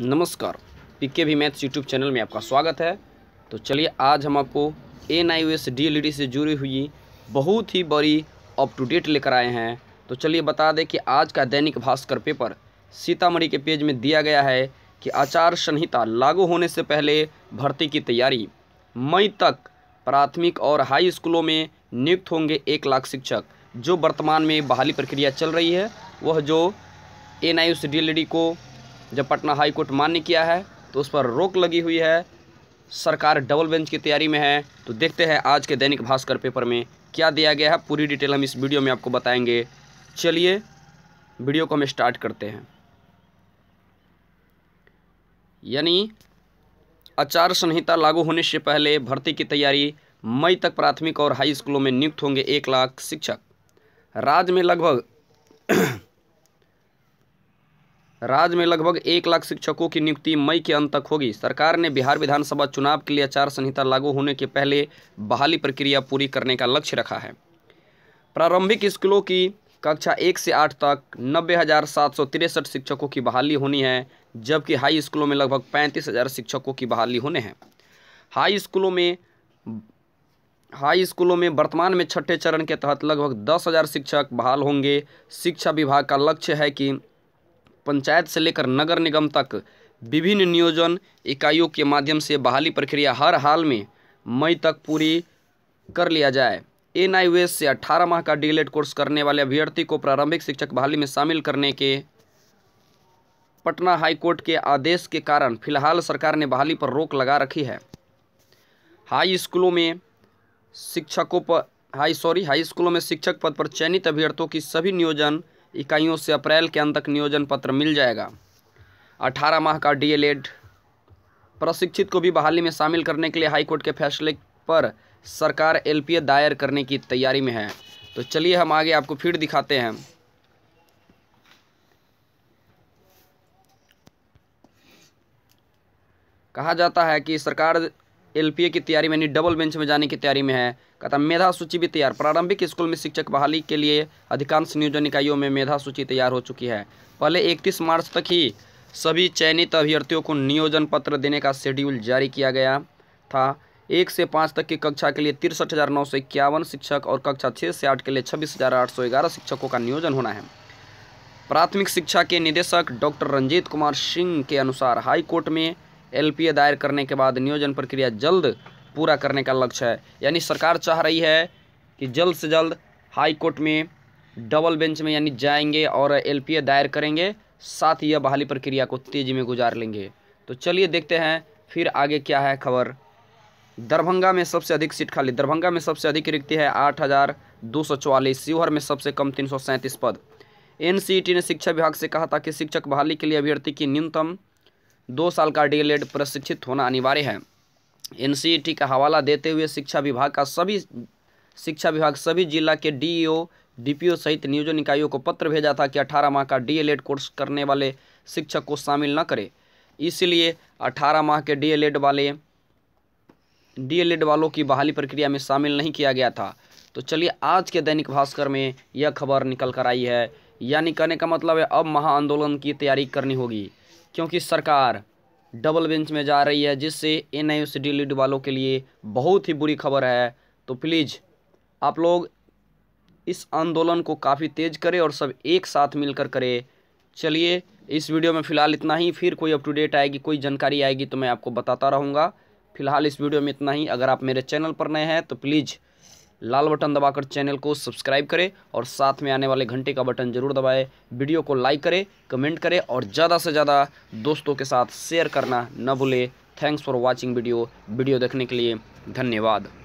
नमस्कार पीके भी maths YouTube channel में आपका स्वागत है तो चलिए आज हम आपको एन आई एस डी से जुड़ी हुई बहुत ही बड़ी अप टू डेट लेकर आए हैं तो चलिए बता दें कि आज का दैनिक भास्कर पेपर सीतामढ़ी के पेज में दिया गया है कि आचार संहिता लागू होने से पहले भर्ती की तैयारी मई तक प्राथमिक और हाई स्कूलों में नियुक्त होंगे एक लाख शिक्षक जो वर्तमान में बहाली प्रक्रिया चल रही है वह जो एन आई e को जब पटना हाई कोर्ट मान्य किया है तो उस पर रोक लगी हुई है सरकार डबल बेंच की तैयारी में है तो देखते हैं आज के दैनिक भास्कर पेपर में क्या दिया गया है पूरी डिटेल हम इस वीडियो में आपको बताएंगे चलिए वीडियो को हम स्टार्ट करते हैं यानी आचार संहिता लागू होने से पहले भर्ती की तैयारी मई तक प्राथमिक और हाई स्कूलों में नियुक्त होंगे एक लाख शिक्षक राज्य में लगभग राज्य में लगभग एक लाख शिक्षकों की नियुक्ति मई के अंत तक होगी सरकार ने बिहार विधानसभा चुनाव के लिए आचार संहिता लागू होने के पहले बहाली प्रक्रिया पूरी करने का लक्ष्य रखा है प्रारंभिक स्कूलों की कक्षा एक से आठ तक नब्बे हज़ार सात सौ तिरसठ शिक्षकों की बहाली होनी है जबकि हाई स्कूलों में लगभग पैंतीस हज़ार शिक्षकों की बहाली होने हैं हाई स्कूलों में हाई स्कूलों में वर्तमान में छठे चरण के तहत लगभग दस हज़ार शिक्षक बहाल होंगे शिक्षा विभाग का लक्ष्य है कि पंचायत से लेकर नगर निगम तक विभिन्न नियोजन इकाइयों के माध्यम से बहाली प्रक्रिया हर हाल में मई तक पूरी कर लिया जाए एन से 18 माह का डीएलएड कोर्स करने वाले अभ्यर्थी को प्रारंभिक शिक्षक बहाली में शामिल करने के पटना हाईकोर्ट के आदेश के कारण फिलहाल सरकार ने बहाली पर रोक लगा रखी है हाई स्कूलों में शिक्षकों पर हाई सॉरी हाई स्कूलों में शिक्षक पद पर चयनित अभ्यर्थियों की सभी नियोजन इकाइयों से अप्रैल के अंत तक नियोजन पत्र मिल जाएगा अठारह माह का डीएलएड प्रशिक्षित को भी बहाली में शामिल करने के लिए हाईकोर्ट के फैसले पर सरकार एलपीए दायर करने की तैयारी में है तो चलिए हम आगे आपको फिर दिखाते हैं कहा जाता है कि सरकार एल की तैयारी में यानी डबल बेंच में जाने की तैयारी में है कहता मेधा सूची भी तैयार प्रारंभिक स्कूल में शिक्षक बहाली के लिए अधिकांश नियोजन इकाइयों में मेधा सूची तैयार हो चुकी है पहले इकतीस मार्च तक ही सभी चयनित अभ्यर्थियों को नियोजन पत्र देने का शेड्यूल जारी किया गया था एक से पाँच तक की कक्षा के लिए तिरसठ हज़ार नौ सौ इक्यावन शिक्षक और कक्षा छः से आठ के लिए छब्बीस हज़ार आठ सौ ग्यारह शिक्षकों का नियोजन होना है प्राथमिक शिक्षा के निदेशक डॉक्टर रंजीत कुमार सिंह के अनुसार हाईकोर्ट में एलपीए दायर करने के बाद नियोजन प्रक्रिया जल्द पूरा करने का लक्ष्य है यानी सरकार चाह रही है कि जल्द से जल्द हाई कोर्ट में डबल बेंच में यानी जाएंगे और एलपीए दायर करेंगे साथ ही यह बहाली प्रक्रिया को तेज़ी में गुजार लेंगे तो चलिए देखते हैं फिर आगे क्या है खबर दरभंगा में सबसे अधिक सीट खाली दरभंगा में सबसे अधिक रिक्ति है आठ हज़ार दो सौ चौवालीस शिवहर में सबसे कम तीन सौ सैंतीस पद एनसीईटी ने शिक्षा विभाग से कहा था कि शिक्षक बहाली के लिए अभ्यर्थी की न्यूनतम दो साल का डीएलएड प्रशिक्षित होना अनिवार्य है एनसीईटी का हवाला देते हुए शिक्षा विभाग का सभी शिक्षा विभाग सभी जिला के डीईओ डीपीओ सहित नियोजन इकाइयों को पत्र भेजा था कि 18 माह का डीएलएड कोर्स करने वाले शिक्षक को शामिल न करें इसलिए 18 माह के डीएलएड वाले डीएलएड वालों की बहाली प्रक्रिया में शामिल नहीं किया गया था तो चलिए आज के दैनिक भास्कर में यह खबर निकल कर आई है यानी कहने का मतलब है अब महाआंदोलन की तैयारी करनी होगी क्योंकि सरकार डबल बेंच में जा रही है जिससे N I C D lead वालों के लिए बहुत ही बुरी खबर है तो प्लीज़ आप लोग इस आंदोलन को काफ़ी तेज़ करें और सब एक साथ मिलकर करें चलिए इस वीडियो में फ़िलहाल इतना ही फिर कोई अप टू डेट आएगी कोई जानकारी आएगी तो मैं आपको बताता रहूँगा फिलहाल इस वीडियो में इतना ही अगर आप मेरे चैनल पर नए हैं तो प्लीज़ लाल बटन दबाकर चैनल को सब्सक्राइब करें और साथ में आने वाले घंटे का बटन जरूर दबाएं वीडियो को लाइक करें कमेंट करें और ज़्यादा से ज़्यादा दोस्तों के साथ शेयर करना न भूलें thanks for watching video video देखने के लिए धन्यवाद